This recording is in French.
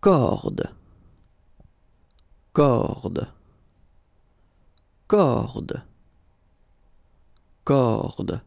corde corde corde corde